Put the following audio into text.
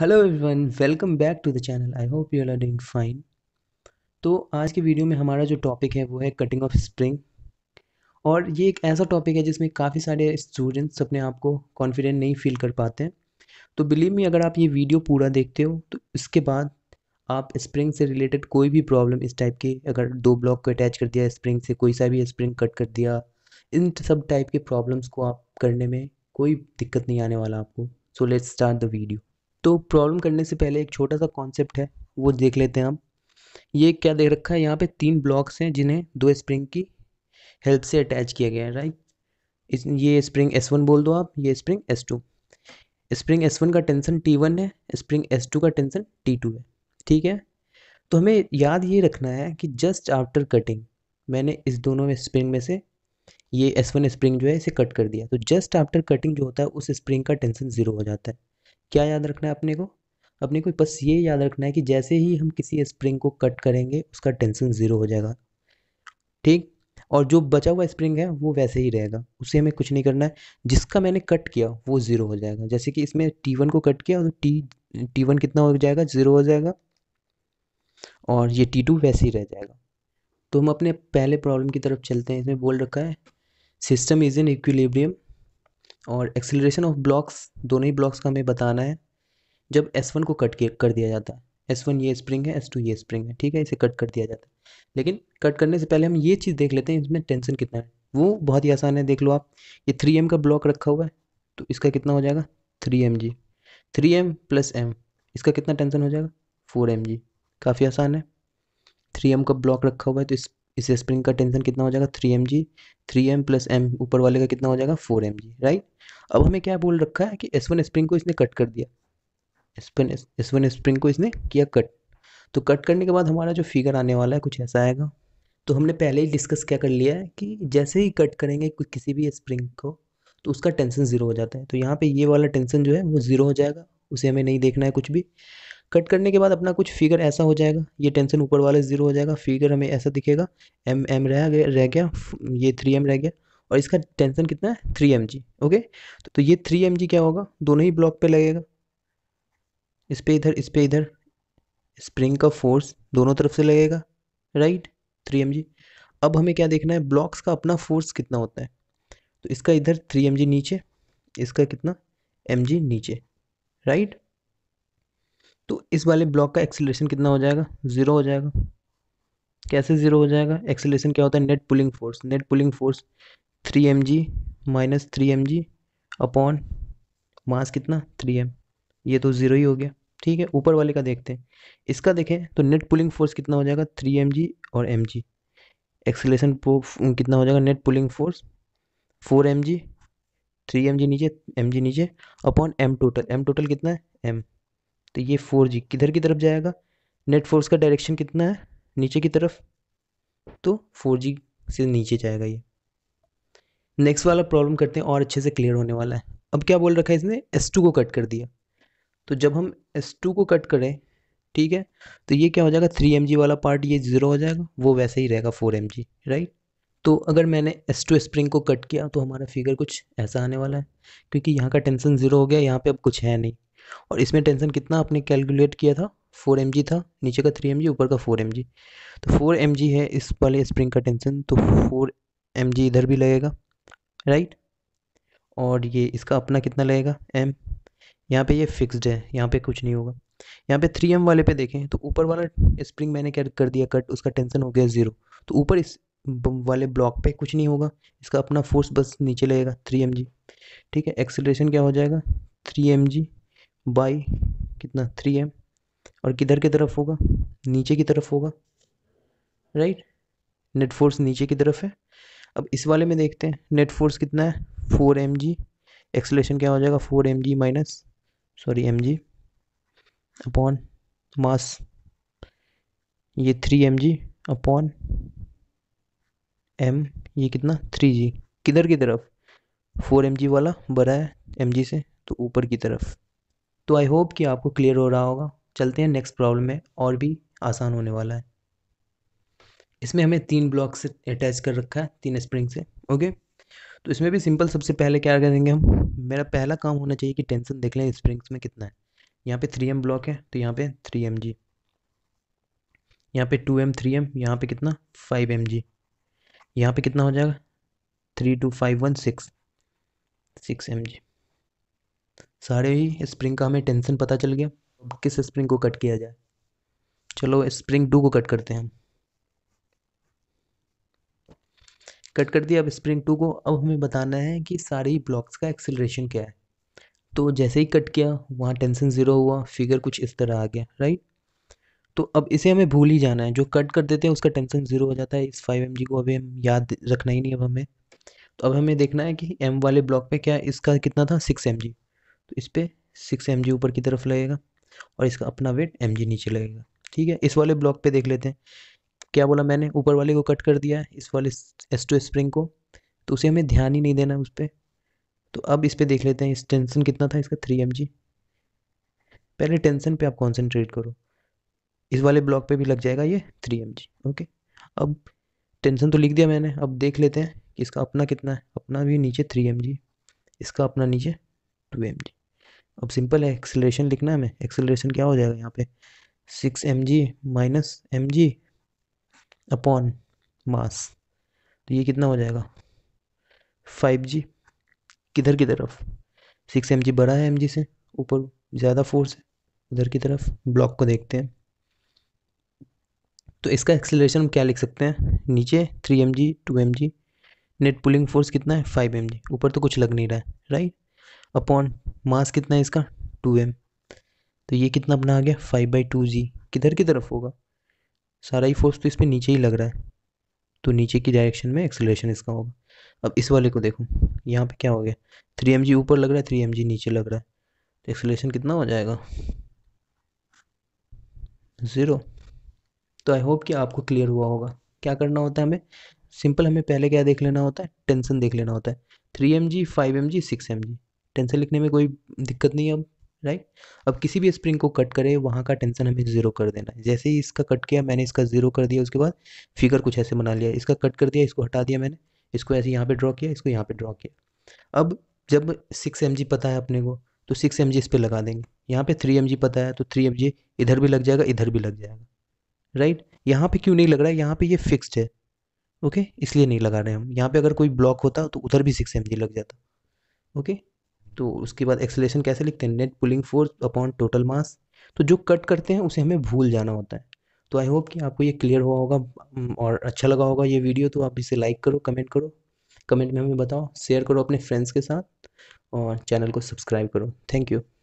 hello everyone welcome back to the channel I hope you are doing fine तो आज की video में हमारा जो टॉपिक है वो है कटिंग ऑफ स्प्रिंग और ये एक ऐसा टॉपिक है जिसमें काफ़ी सारे स्टूडेंट्स अपने आप को कॉन्फिडेंट नहीं फील कर पाते हैं तो बिलीव मी अगर आप ये वीडियो पूरा देखते हो तो इसके बाद आप स्प्रिंग से रिलेटेड कोई भी प्रॉब्लम इस टाइप की अगर दो ब्लॉक को अटैच कर दिया स्प्रिंग से कोई सा भी स्प्रिंग कट कर दिया इन सब टाइप के प्रॉब्लम्स को आप करने में कोई दिक्कत नहीं आने वाला आपको सो लेट्स स्टार्ट द वीडियो तो प्रॉब्लम करने से पहले एक छोटा सा कॉन्सेप्ट है वो देख लेते हैं हम ये क्या देख रखा है यहाँ पे तीन ब्लॉक्स हैं जिन्हें दो स्प्रिंग की हेल्प से अटैच किया गया है राइट इस ये स्प्रिंग एस वन बोल दो आप ये spring S two spring S one का टेंशन टी वन है स्प्रिंग एस टू का टेंशन टी टू है ठीक है तो हमें याद ये रखना है कि जस्ट आफ्टर कटिंग मैंने इस दोनों में स्प्रिंग में से ये एस वन स्प्रिंग जो है इसे कट कर दिया तो जस्ट आफ्टर कटिंग जो होता है उस स्प्रिंग का टेंशन ज़ीरो हो जाता है क्या याद रखना है अपने को अपने को बस ये याद रखना है कि जैसे ही हम किसी स्प्रिंग को कट करेंगे उसका टेंशन ज़ीरो हो जाएगा ठीक और जो बचा हुआ स्प्रिंग है वो वैसे ही रहेगा उसे हमें कुछ नहीं करना है जिसका मैंने कट किया वो ज़ीरो हो जाएगा जैसे कि इसमें टी वन को कट किया तो टी टी वन कितना हो जाएगा ज़ीरो हो जाएगा और ये टी टू वैसे ही रह जाएगा तो हम अपने पहले प्रॉब्लम की तरफ चलते हैं इसमें बोल रखा है सिस्टम इज़ इन इक्विलिब्रियम और एक्सेलरेशन ऑफ ब्लॉक्स दोनों ही ब्लॉक्स का हमें बताना है जब एस वन को कट कर दिया जाता है एस वन ये स्प्रिंग है एस टू ये स्प्रिंग है ठीक है इसे कट कर दिया जाता है लेकिन कट करने से पहले हम ये चीज़ देख लेते हैं इसमें टेंशन कितना है वो बहुत ही आसान है देख लो आप ये थ्री एम का ब्लॉक रखा हुआ है तो इसका कितना हो जाएगा three M G three M plus M इसका कितना टेंशन हो जाएगा फोर एम जी काफ़ी आसान है थ्री एम का ब्लॉक रखा हुआ है तो इस इस स्प्रिंग का टेंशन कितना हो जाएगा three M G three M plus M ऊपर वाले का कितना हो जाएगा फोर एम जी राइट अब हमें क्या बोल रखा है कि एस वन स्प्रिंग को इसने कट कर दिया एस वन स्प्रिंग को इसने किया कट तो कट करने के बाद हमारा जो फिगर आने वाला है कुछ ऐसा आएगा तो हमने पहले ही डिस्कस क्या कर लिया है कि जैसे ही कट करेंगे किसी भी स्प्रिंग को तो उसका टेंशन ज़ीरो हो जाता है तो यहाँ पे ये वाला टेंशन जो है वो ज़ीरो हो जाएगा उसे हमें नहीं देखना है कुछ भी कट करने के बाद अपना कुछ फिगर ऐसा हो जाएगा ये टेंशन ऊपर वाला ज़ीरो हो जाएगा फिगर हमें ऐसा दिखेगा एम एम रह गया रह गया ये थ्री एम रह गया और इसका टेंशन कितना है थ्री एम जी ओके तो ये थ्री एम जी क्या होगा दोनों ही ब्लॉक पे लगेगा इस पर इधर इस पर इधर स्प्रिंग का फोर्स दोनों तरफ से लगेगा राइट थ्री एम जी अब हमें क्या देखना है ब्लॉक्स का अपना फोर्स कितना होता है तो इसका इधर थ्री एम जी नीचे इसका कितना एम जी नीचे राइट तो इस वाले ब्लॉक का एक्सेलरेशन कितना हो जाएगा ज़ीरो हो जाएगा कैसे ज़ीरो हो जाएगा एक्सेलरेशन क्या होता है net pulling force net pulling force three M G minus three M G upon mass कितना थ्री एम ये तो ज़ीरो ही हो गया ठीक है ऊपर वाले का देखते हैं इसका देखें तो नेट पुलिंग फोर्स कितना हो जाएगा थ्री एम जी और एम जी एक्सेलेशन कितना हो जाएगा net pulling force four M G three M G नीचे एम जी नीचे upon M total M total कितना है एम तो ये फोर जी किधर की तरफ जाएगा नेट फोर्स का डायरेक्शन कितना है नीचे की तरफ तो फोर जी से नीचे जाएगा ये नेक्स्ट वाला प्रॉब्लम करते हैं और अच्छे से क्लियर होने वाला है अब क्या बोल रखा है इसने एस टू को कट कर दिया तो जब हम एस टू को कट करें ठीक है तो ये क्या हो जाएगा थ्री एम जी वाला पार्ट ये ज़ीरो हो जाएगा वो वैसे ही रहेगा फोर एम जी राइट तो अगर मैंने एस टू स्प्रिंग को कट किया तो हमारा फिगर कुछ ऐसा आने वाला है क्योंकि यहाँ का टेंशन ज़ीरो हो गया यहाँ पे अब कुछ है नहीं और इसमें टेंसन कितना आपने कैलकुलेट किया था फोर एम था नीचे का थ्री एम ऊपर का फोर एम तो फोर एम है इस वाले स्प्रिंग का टेंसन तो फोर एम इधर भी लगेगा राइट और ये इसका अपना कितना लगेगा एम यहाँ पे ये फिक्स्ड है यहाँ पे कुछ नहीं होगा यहाँ पे थ्री एम वाले पे देखें तो ऊपर वाला स्प्रिंग मैंने क्या कर दिया कट उसका टेंसन हो गया ज़ीरो तो ऊपर इस वाले ब्लॉक पे कुछ नहीं होगा इसका अपना फोर्स बस नीचे लगेगा थ्री एम ठीक है एक्सेलरेशन क्या हो जाएगा थ्री एम जी बाई कितना थ्री एम और किधर की तरफ होगा नीचे की तरफ होगा राइट नेट फोर्स नीचे की तरफ है अब इस वाले में देखते हैं नेट फोर्स कितना है फोर एम जी एक्सलेशन क्या हो जाएगा four M G minus sorry M G upon mass ये three M G upon M ये कितना थ्री जी किधर की तरफ फोर एम जी वाला बड़ा है एम जी से तो ऊपर की तरफ तो आई होप कि आपको क्लियर हो रहा होगा चलते हैं नेक्स्ट प्रॉब्लम में और भी आसान होने वाला है इसमें हमें तीन ब्लॉक से अटैच कर रखा है तीन स्प्रिंग से ओके तो इसमें भी सिंपल सबसे पहले क्या करेंगे हम मेरा पहला काम होना चाहिए कि टेंशन देख लें स्प्रिंग्स में कितना है यहाँ पे थ्री एम ब्लॉक है तो यहाँ पे थ्री एम जी यहाँ पे टू एम थ्री एम यहाँ पे कितना फाइव एम जी यहाँ पे कितना हो जाएगा three two five one six six M G सारे ही स्प्रिंग का हमें टेंसन पता चल गया अब किस स्प्रिंग को कट किया जाए चलो स्प्रिंग टू को कट करते हैं हम कट कर दिया अब स्प्रिंग टू को अब हमें बताना है कि सारे ही ब्लॉक्स का एक्सेलरेशन क्या है तो जैसे ही कट किया वहाँ टेंसन ज़ीरो हुआ फिगर कुछ इस तरह आ गया राइट तो अब इसे हमें भूल ही जाना है जो कट कर देते हैं उसका टेंसन ज़ीरो हो जाता है इस फाइव एम को अभी हम याद रखना ही नहीं अब हमें तो अब हमें देखना है कि एम वाले ब्लॉक पे क्या इसका कितना था सिक्स एम जी तो इस पर सिक्स एम ऊपर की तरफ लगेगा और इसका अपना वेट एम नीचे लगेगा ठीक है इस वाले ब्लॉक पे देख लेते हैं क्या बोला मैंने ऊपर वाले को कट कर दिया है इस वाले एस टू स्प्रिंग को तो उसे हमें ध्यान ही नहीं देना है उस पर तो अब इस पर देख लेते हैं इस टेंसन कितना था इसका थ्री एम पहले टेंसन पे आप कॉन्सेंट्रेट करो इस वाले ब्लॉक पे भी लग जाएगा ये थ्री एम ओके अब टेंसन तो लिख दिया मैंने अब देख लेते हैं कि इसका अपना कितना है अपना भी नीचे थ्री एम इसका अपना नीचे टू एम जी अब सिंपल है एक्सेलरेशन लिखना है हमें एक्सेलरेशन क्या हो जाएगा यहाँ पे six M G minus M G upon mass तो ये कितना हो जाएगा फाइव जी किधर की तरफ सिक्स एम जी बड़ा है एम जी से ऊपर ज़्यादा फोर्स है उधर की तरफ ब्लॉक को देखते हैं तो इसका एक्सेलरेशन हम क्या लिख सकते हैं नीचे three M G two M G net pulling force कितना है फाइव एम जी ऊपर तो कुछ लग नहीं रहा है राइट अपॉन मास कितना है इसका टू एम तो ये कितना अपना आ गया फाइव बाई टू जी किधर की तरफ होगा सारा ही फोर्स तो इस पर नीचे ही लग रहा है तो नीचे की डायरेक्शन में एक्सेलरेशन इसका होगा अब इस वाले को देखो यहाँ पे क्या हो गया थ्री एम जी ऊपर लग रहा है थ्री एम जी नीचे लग रहा है तो एक्सेलरेशन कितना हो जाएगा ज़ीरो तो आई होप कि आपको क्लियर हुआ होगा क्या करना होता है हमें सिंपल हमें पहले क्या देख लेना होता है टेंशन देख लेना होता है three M G five M G six M G tension लिखने में कोई दिक्कत नहीं है अब राइट अब किसी भी स्प्रिंग को कट करें वहाँ का टेंशन हमें ज़ीरो कर देना है जैसे ही इसका कट किया मैंने इसका ज़ीरो कर दिया उसके बाद फिगर कुछ ऐसे बना लिया इसका कट कर दिया इसको हटा दिया मैंने इसको ऐसे यहाँ पे ड्रॉ किया इसको यहाँ पे ड्रॉ किया अब जब सिक्स एम पता है अपने को तो सिक्स एम इस पर लगा देंगे यहाँ पर थ्री एम पता है तो थ्री एम इधर भी लग जाएगा इधर भी लग जाएगा राइट यहाँ पर क्यों नहीं लग रहा है यहाँ पर ये फिक्सड है ओके इसलिए नहीं लगा रहे हम यहाँ पे अगर कोई ब्लॉक होता तो उधर भी सिक्स एम लग जाता ओके तो उसके बाद एक्सलेशन कैसे लिखते हैं net pulling force upon total mass तो जो कट करते हैं उसे हमें भूल जाना होता है तो आई होप कि आपको ये क्लियर हुआ होगा और अच्छा लगा होगा ये वीडियो तो आप इसे लाइक करो कमेंट करो कमेंट में हमें बताओ शेयर करो अपने फ्रेंड्स के साथ और चैनल को सब्सक्राइब करो थैंक यू